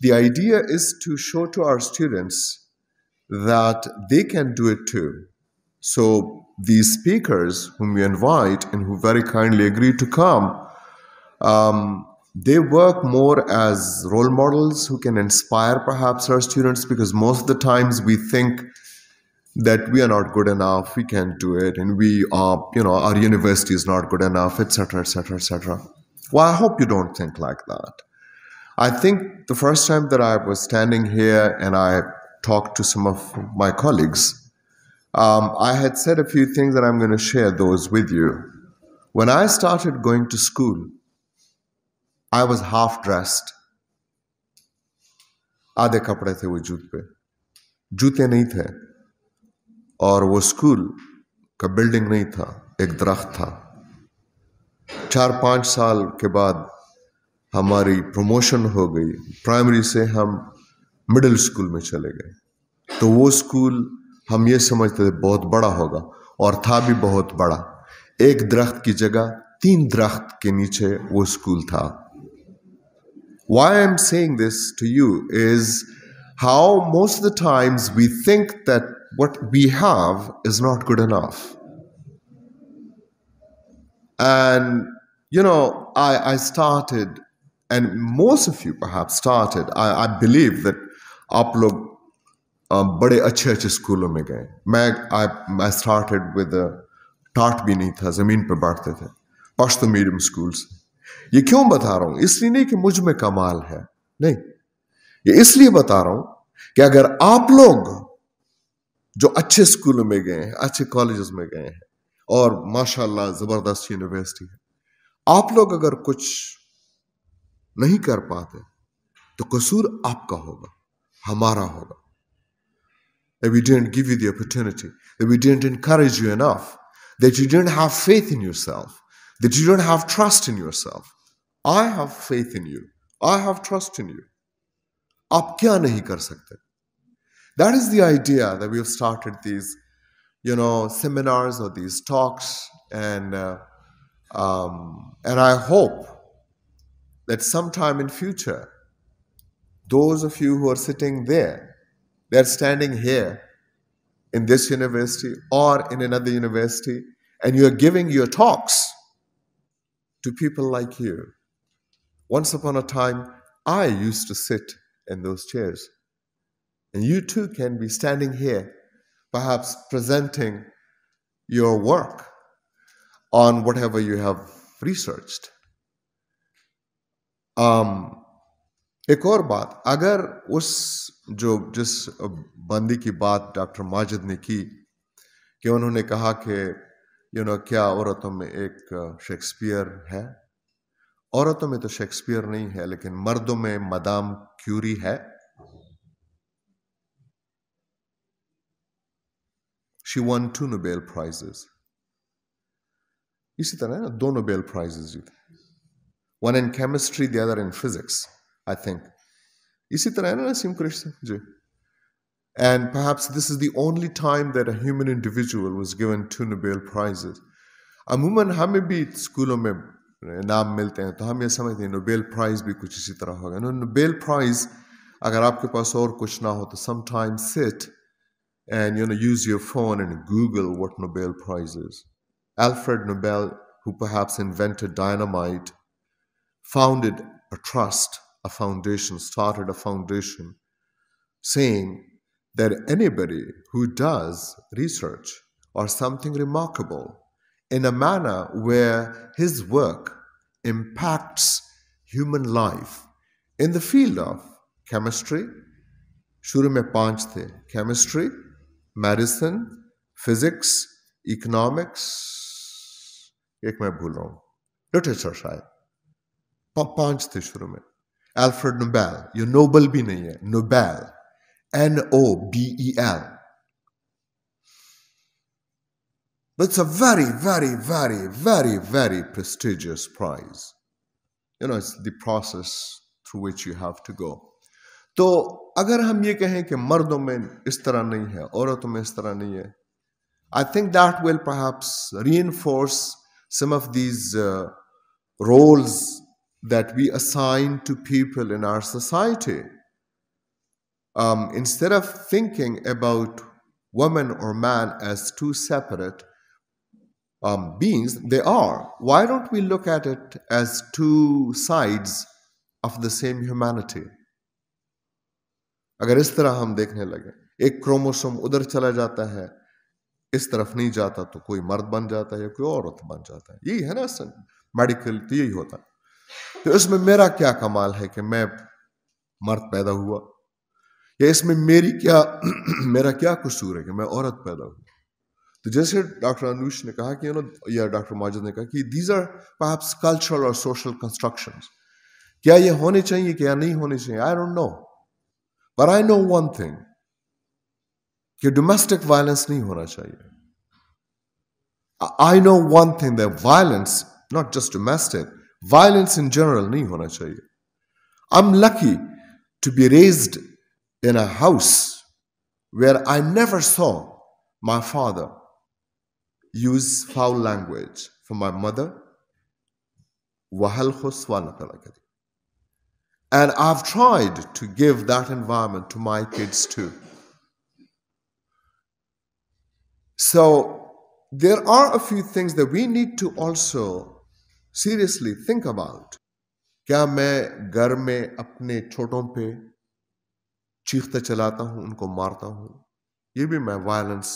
The idea is to show to our students that they can do it too. So these speakers whom we invite and who very kindly agree to come, um, they work more as role models who can inspire perhaps our students because most of the times we think that we are not good enough, we can't do it, and we are, you know, our university is not good enough, etc., etc., etc. Well, I hope you don't think like that. I think the first time that I was standing here and I talked to some of my colleagues, um, I had said a few things and I'm going to share those with you. When I started going to school, I was half dressed. आधे कपड़े थे वो जूत पे जूते नहीं थे और वो स्कूल का बिल्डिंग नहीं था एक दरख्त था चार पाँच साल के बाद हमारी प्रमोशन हो गई प्राइमरी से हम मिडिल स्कूल में चले गए तो वो स्कूल हम ये समझते थे बहुत बड़ा होगा और था भी बहुत बड़ा एक दरख्त की जगह तीन दरख्त के नीचे वो स्कूल था why I am saying this to you is how most the times we think that what we have is not good enough and you know I I started and most of you perhaps started i, I believe that आप लोग bade बड़े अच्छे schoolon mein gaye. गए I, I started with टाट भी bhi nahi tha, zameen pe थे the, Pashto medium schools. ये क्यों बता रहा हूँ इसलिए नहीं कि मुझ में कमाल है नहीं ये इसलिए बता रहा हूं कि अगर आप लोग जो अच्छे स्कूलों में गए हैं अच्छे कॉलेजेस में गए हैं और माशाल्लाह ज़बरदस्त यूनिवर्सिटी है आप लोग अगर कुछ नहीं कर पाते तो कसूर आपका होगा हमारा होगा That we didn't give you the opportunity, that we didn't encourage you enough, that you didn't have faith in yourself, that you did not have trust in yourself. I have faith in you. I have trust in you. आप क्या नहीं कर सकते That is the idea that we have started these, you know, seminars or these talks, and uh, um, and I hope that sometime in future, those of you who are sitting there, they're standing here in this university or in another university, and you're giving your talks to people like you. Once upon a time, I used to sit in those chairs. And you too can be standing here, perhaps presenting your work on whatever you have researched. um, एक और बात अगर उस जो जिस बंदी की बात डॉक्टर माजिद ने की कि उन्होंने कहा कि यू नो क्या औरतों में एक शेक्सपियर है औरतों में तो शेक्सपियर नहीं है लेकिन मर्दों में मदाम क्यूरी है she won two Nobel prizes इसी तरह ना दो नोबेल प्राइजेस जीते one in chemistry, the other in physics, I think. And perhaps this is the only time that a human individual was given two Nobel Prizes. Amuman hame bhi schoolon mein eh, naam milte hain, to hum ye samajhte hain Nobel Prize bhi kuch isi tarah hoga. No, Nobel Prize, agar aapke paas aur kuch na ho, sometimes sit and you know use your phone and Google what Nobel prizes. Alfred Nobel, who perhaps invented dynamite, founded a trust, a foundation, started a foundation saying that anybody who does research or something remarkable in a manner where his work impacts human life in the field of chemistry, शुरू में पांच थे chemistry medicine physics economics एक मैं भूल पांच थे शुरू में एल्फ्रेड नोबेल ये नोबल भी नहीं है Nobel N O B E L But it's a very, very, very, very, very prestigious prize. You know, it's the process through which you have to go. तो अगर हम ये कहें कि मर्दों में इस तरह नहीं है औरतों में इस तरह नहीं है I think that will perhaps reinforce some of these roles that we assign to people in our society. Um, instead of thinking about woman or man as two separate um, beings, they are. Why don't we look at it as two sides of the same humanity? अगर इस तरह हम देखने लगे एक chromosome उधर चला जाता है इस तरफ नहीं जाता तो कोई मर्द बन जाता है या कोई औरत बन जाता है यही है ना मेडिकल तो यही होता है तो इसमें मेरा क्या कमाल है कि मैं मर्द पैदा हुआ या इसमें मेरी क्या मेरा क्या कसूर है कि मैं औरत पैदा हुई तो जैसे डॉक्टर अनुष ने कहा कि यू नो या डॉक्टर माजिद ने कहा कि दीज आर परहैप्स कल्चरल और सोशल कंस्ट्रक्शन क्या ये होने चाहिए क्या नहीं होने चाहिए आई डोंट नो पर आई नो वन थिंग कि डोमेस्टिक वायलेंस नहीं होना चाहिए I know one thing the violence not just domestic violence in general nahi hona chahiye i'm lucky to be raised in a house where i never saw my father use foul language for my mother and I've tried to give that environment to my kids too. So there are a few things that we need to also seriously think about क्या मैं घर में अपने छोटों पे चीखते चलाता हूं उनको मारता हूं ये भी मैं वायलेंस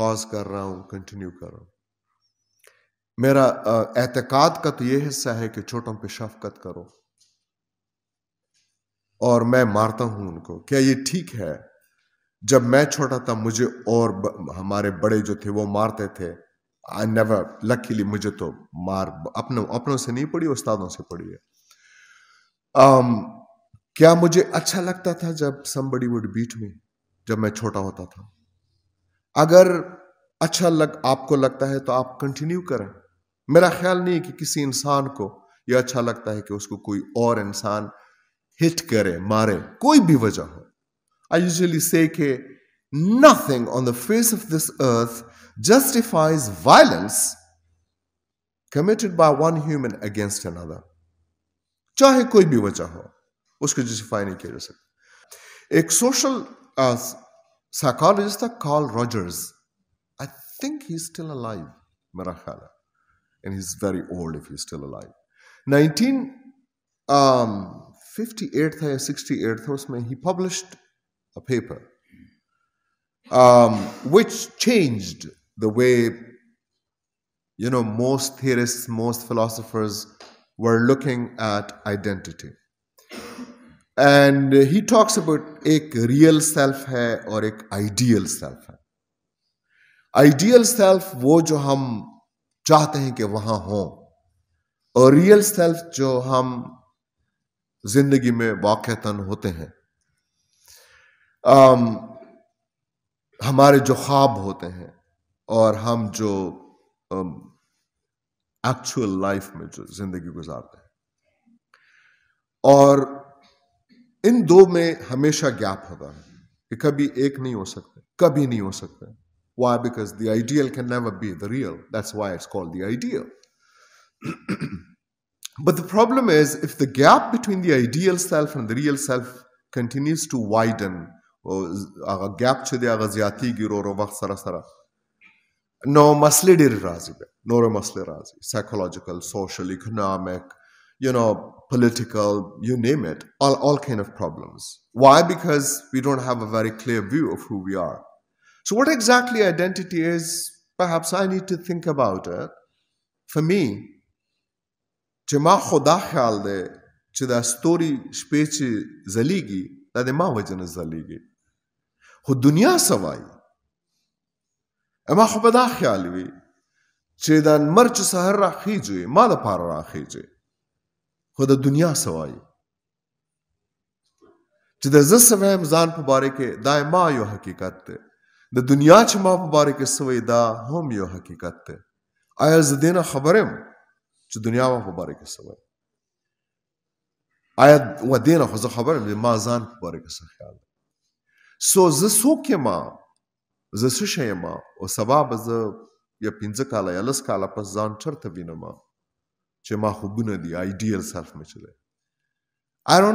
कॉज कर रहा हूं कंटिन्यू कर रहा हूं मेरा एहतिकात का तो ये हिस्सा है कि छोटों पे शफकत करो और मैं मारता हूं उनको क्या ये ठीक है जब मैं छोटा था मुझे और हमारे बड़े जो थे वो मारते थे आई नेवर लकीली मुझे तो मार अपने अपनों से नहीं पड़ी उस्तादों से पड़ी है um, क्या मुझे अच्छा लगता था जब समबडी वुड बीट मी जब मैं छोटा होता था अगर अच्छा लग आपको लगता है तो आप कंटिन्यू करें मेरा ख्याल नहीं कि किसी इंसान को यह अच्छा लगता है कि उसको कोई और इंसान हिट करे मारे कोई भी वजह हो I usually say nothing on the face of this earth justifies violence committed by one human against another चाहे कोई भी वजह हो उसको जस्टिफाई नहीं किया जा सकता एक सोशल साइकोलॉजिस्ट uh, था call Rogers I think he's still alive, मेरा ख्याल है and he's very old if he's still alive. 1958 um, था या 68 था उसमें he published a paper um, which changed the way you know most theorists most philosophers were looking at identity and he talks about a real self hai or a ideal self hai ideal self wo jo hum chahte hain कि wahan ho और real self jo hum zindagi mein waqaitan hote hain um, हमारे जो ख्वाब होते हैं और हम जो एक्चुअल um, लाइफ में जो जिंदगी गुजारते हैं और इन दो में हमेशा गैप होता है कि कभी एक नहीं हो सकते कभी नहीं हो सकते why because the ideal can never be the real that's why it's called the ideal but the problem is if the gap between the ideal self and the real self continues to widen gap छे आगा ज्यादा गिरो वक्त सरा सरा no maslidir razi be No, masli razi psychological social economic you know political you name it all, all kind of problems why because we don't have a very clear view of who we are so what exactly identity is perhaps i need to think about it for me to ما خدا خیال دی چې دا ستوري شپې چې ځلیږي دا د ما وجه نه ځلیږي خو دنیا څه اما خو به دا خیال وي چې دا لمر چې سهر راخیږي ما د پاره راخیږي خو د دنیا سوای چې د زه سویم ځان په باره کې دا ما یو حقیقت دی د دنیا چې ما په باره کې سوی دا هم یو حقیقت دی آیا زه دینه خبرم چې دنیا ما په باره کې سوی آیا و دینه خو زه خبرم ما ځان په باره کې څه خیال سو زه څوک ما I don't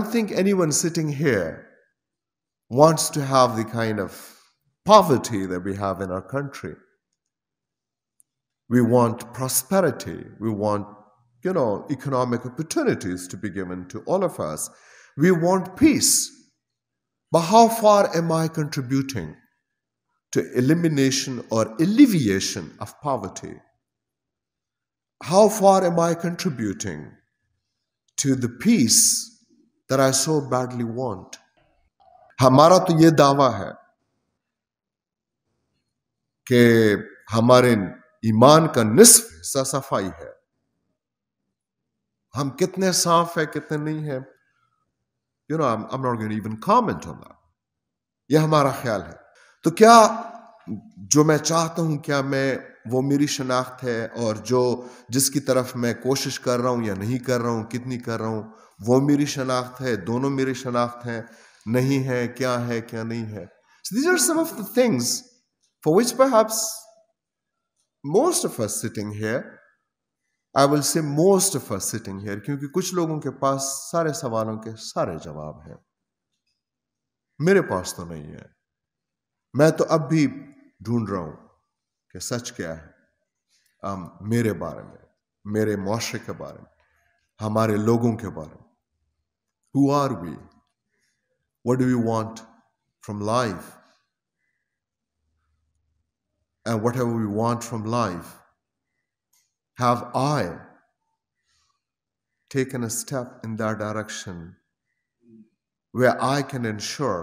think anyone sitting here wants to have the kind of poverty that we have in our country. We want prosperity. We want, you know, economic opportunities to be given to all of us. We want peace. But how far am I contributing? to elimination or alleviation of poverty? How far am I contributing to the peace that I so badly want? हमारा तो ये दावा है कि हमारे ईमान का निसफ हिस्सा सफाई है हम कितने साफ है कितने नहीं है you know I am not going even comment on that ये हमारा ख्याल है तो क्या जो मैं चाहता हूं क्या मैं वो मेरी शनाख्त है और जो जिसकी तरफ मैं कोशिश कर रहा हूं या नहीं कर रहा हूं कितनी कर रहा हूं वो मेरी शनाख्त है दोनों मेरी शनाख्त है नहीं है क्या है क्या नहीं है these are some some of the things for which perhaps most of I will say most of us sitting here क्योंकि कुछ लोगों के पास सारे सवालों के सारे जवाब हैं मेरे पास तो नहीं है मैं तो अब भी ढूंढ रहा हूं कि सच क्या है हम मेरे बारे में मेरे मुआरे के बारे में हमारे लोगों के बारे में who are we what do you want from life and whatever we want from life, have I taken a step in that direction where I can ensure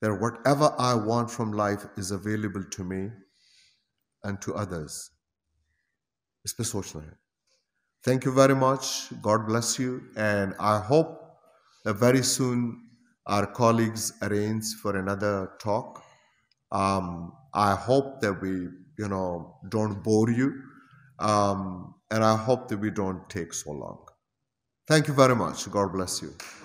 that whatever I want from life is available to me and to others. Thank you very much. God bless you. And I hope that very soon our colleagues arrange for another talk. For um, I hope that we, you know, don't bore you. Um, and I hope that we don't take so long. Thank you very much. God bless you.